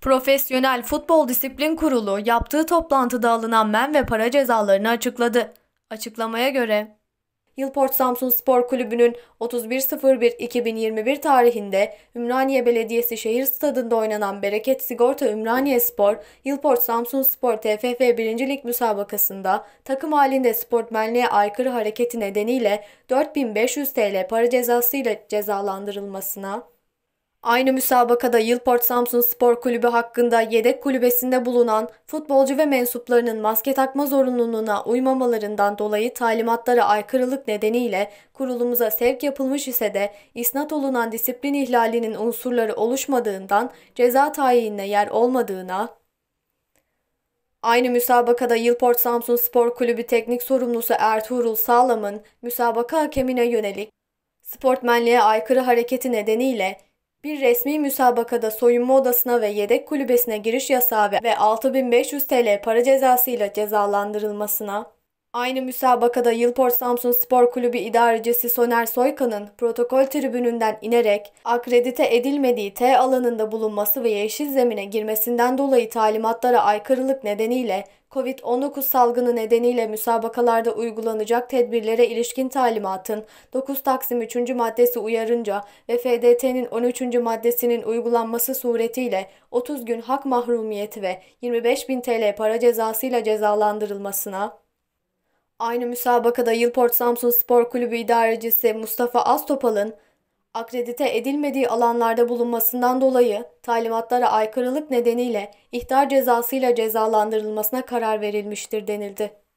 Profesyonel Futbol Disiplin Kurulu yaptığı toplantıda alınan men ve para cezalarını açıkladı. Açıklamaya göre Yılport Samsun Spor Kulübü'nün 31.01.2021 tarihinde Ümraniye Belediyesi Şehir Stadı'nda oynanan Bereket Sigorta Ümraniye Spor, Yılport Samsun Spor TFF 1. Lig müsabakasında takım halinde sportmenliğe aykırı hareketi nedeniyle 4500 TL para cezasıyla cezalandırılmasına, Aynı müsabakada Yılport Samsun Spor Kulübü hakkında yedek kulübesinde bulunan futbolcu ve mensuplarının maske takma zorunluluğuna uymamalarından dolayı talimatlara aykırılık nedeniyle kurulumuza sevk yapılmış ise de isnat olunan disiplin ihlalinin unsurları oluşmadığından ceza tayinine yer olmadığına, Aynı müsabakada Yılport Samsun Spor Kulübü teknik sorumlusu Ertuğrul Sağlam'ın müsabaka hakemine yönelik sportmenliğe aykırı hareketi nedeniyle bir resmi müsabakada soyunma odasına ve yedek kulübesine giriş yasağı ve 6500 TL para cezası ile cezalandırılmasına, Aynı müsabakada Yılport Samsun Spor Kulübü idarecisi Soner Soykan'ın protokol tribününden inerek akredite edilmediği T alanında bulunması ve yeşil zemine girmesinden dolayı talimatlara aykırılık nedeniyle COVID-19 salgını nedeniyle müsabakalarda uygulanacak tedbirlere ilişkin talimatın 9 Taksim 3. maddesi uyarınca ve FDT'nin 13. maddesinin uygulanması suretiyle 30 gün hak mahrumiyeti ve bin TL para cezasıyla cezalandırılmasına, Aynı müsabakada Yılport Samsun Spor Kulübü idarecisi Mustafa Aztopal'ın akredite edilmediği alanlarda bulunmasından dolayı talimatlara aykırılık nedeniyle ihtar cezasıyla cezalandırılmasına karar verilmiştir denildi.